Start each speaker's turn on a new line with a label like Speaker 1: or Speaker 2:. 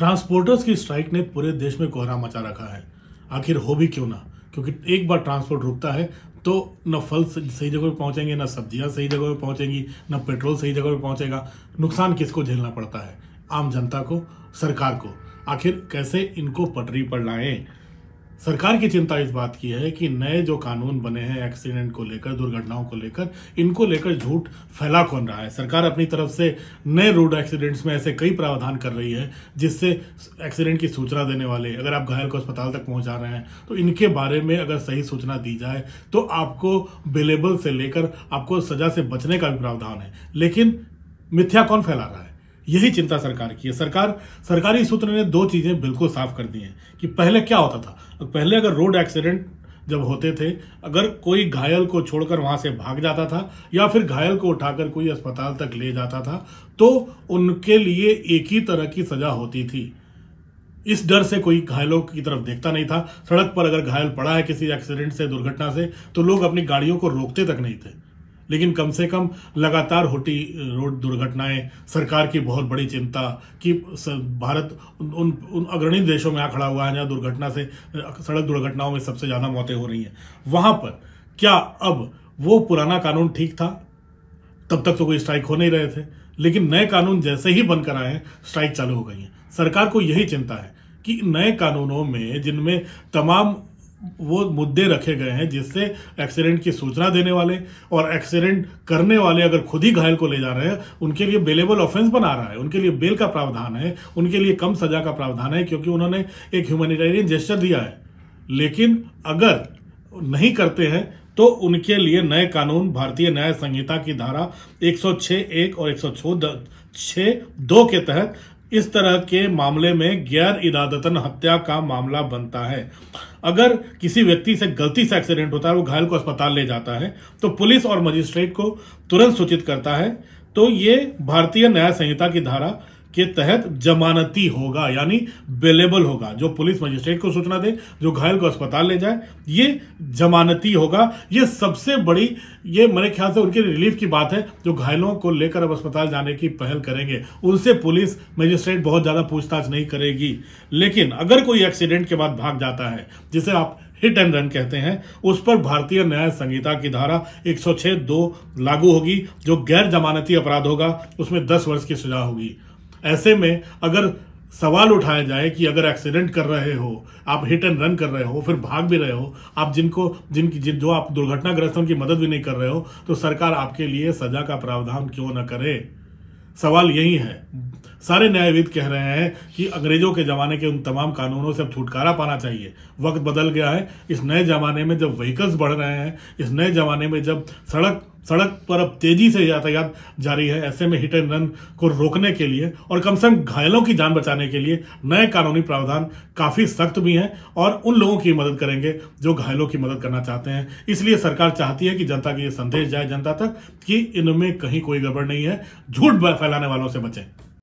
Speaker 1: transporters की strike ने पूरे देश में कोहरा मचा रखा है आखिर हो भी क्यों ना क्योंकि एक बार ट्रांसपोर्ट रुकता है तो न फल सही जगह पर पहुंचेंगे न सब्जियां सही जगह पर पहुंचेंगी न पेट्रोल सही जगह पर पहुंचेगा नुकसान किसको झेलना पड़ता है आम जनता को सरकार को आखिर कैसे इनको पटरी पर लाएं सरकार की चिंता इस बात की है कि नए जो कानून बने हैं एक्सीडेंट को लेकर दुर्घटनाओं को लेकर इनको लेकर झूठ फैला कौन रहा है सरकार अपनी तरफ से नए रोड एक्सीडेंट्स में ऐसे कई प्रावधान कर रही है जिससे एक्सीडेंट की सूचना देने वाले अगर आप घायल को अस्पताल तक पहुंचा रहे हैं तो इनके बारे में अगर सही सूचना दी जाए तो आपको बेलेबल से लेकर आपको सजा से बचने का भी प्रावधान है लेकिन मिथ्या कौन फैला रहा है यही चिंता सरकार की है सरकार सरकारी सूत्र ने दो चीज़ें बिल्कुल साफ कर दी हैं कि पहले क्या होता था पहले अगर रोड एक्सीडेंट जब होते थे अगर कोई घायल को छोड़कर वहां से भाग जाता था या फिर घायल को उठाकर कोई अस्पताल तक ले जाता था तो उनके लिए एक ही तरह की सज़ा होती थी इस डर से कोई घायलों की तरफ देखता नहीं था सड़क पर अगर घायल पड़ा है किसी एक्सीडेंट से दुर्घटना से तो लोग अपनी गाड़ियों को रोकते तक नहीं थे लेकिन कम से कम लगातार होती रोड दुर्घटनाएं सरकार की बहुत बड़ी चिंता कि भारत उन उन, अग्रणी देशों में आ खड़ा हुआ है जहाँ दुर्घटना से सड़क दुर्घटनाओं में सबसे ज़्यादा मौतें हो रही हैं वहाँ पर क्या अब वो पुराना कानून ठीक था तब तक तो कोई स्ट्राइक हो नहीं रहे थे लेकिन नए कानून जैसे ही बनकर आए हैं स्ट्राइक चालू हो गई है सरकार को यही चिंता है कि नए कानूनों में जिनमें तमाम वो मुद्दे रखे गए हैं जिससे एक्सीडेंट की सूचना देने वाले और एक्सीडेंट करने वाले अगर खुद ही घायल को ले जा रहे हैं उनके लिए बेलेबल ऑफेंस बना रहा है उनके लिए बेल का प्रावधान है उनके लिए कम सजा का प्रावधान है क्योंकि उन्होंने एक ह्यूमैनिटेरियन जेस्टर दिया है लेकिन अगर नहीं करते हैं तो उनके लिए नए कानून भारतीय न्याय संहिता की धारा 106 एक और 106 छः दो के तहत इस तरह के मामले में गैर इरादतन हत्या का मामला बनता है अगर किसी व्यक्ति से गलती से एक्सीडेंट होता है वो घायल को अस्पताल ले जाता है तो पुलिस और मजिस्ट्रेट को तुरंत सूचित करता है तो ये भारतीय न्याय संहिता की धारा के तहत जमानती होगा यानी बेलेबल होगा जो पुलिस मजिस्ट्रेट को सूचना दे जो घायल को अस्पताल ले जाए ये जमानती होगा ये सबसे बड़ी ये मेरे ख्याल से उनके रिलीफ की बात है जो घायलों को लेकर अब अस्पताल जाने की पहल करेंगे उनसे पुलिस मजिस्ट्रेट बहुत ज़्यादा पूछताछ नहीं करेगी लेकिन अगर कोई एक्सीडेंट के बाद भाग जाता है जिसे आप हिट एंड रन कहते हैं उस पर भारतीय न्याय संहिता की धारा 106 दो लागू होगी जो गैर जमानती अपराध होगा उसमें 10 वर्ष की सजा होगी ऐसे में अगर सवाल उठाया जाए कि अगर एक्सीडेंट कर रहे हो आप हिट एंड रन कर रहे हो फिर भाग भी रहे हो आप जिनको जिनकी जिन जो आप दुर्घटनाग्रस्त उनकी मदद भी नहीं कर रहे हो तो सरकार आपके लिए सजा का प्रावधान क्यों ना करे सवाल यही है सारे न्यायविद कह रहे हैं कि अंग्रेजों के ज़माने के उन तमाम कानूनों से अब छुटकारा पाना चाहिए वक्त बदल गया है इस नए ज़माने में जब व्हीकल्स बढ़ रहे हैं इस नए ज़माने में जब सड़क सड़क पर अब तेजी से यातायात जारी है ऐसे में हिट एंड रन को रोकने के लिए और कम से कम घायलों की जान बचाने के लिए नए कानूनी प्रावधान काफी सख्त भी हैं और उन लोगों की मदद करेंगे जो घायलों की मदद करना चाहते हैं इसलिए सरकार चाहती है कि जनता के ये संदेश जाए जनता तक कि इनमें कहीं कोई गड़बड़ नहीं है झूठ फैलाने वालों से बचें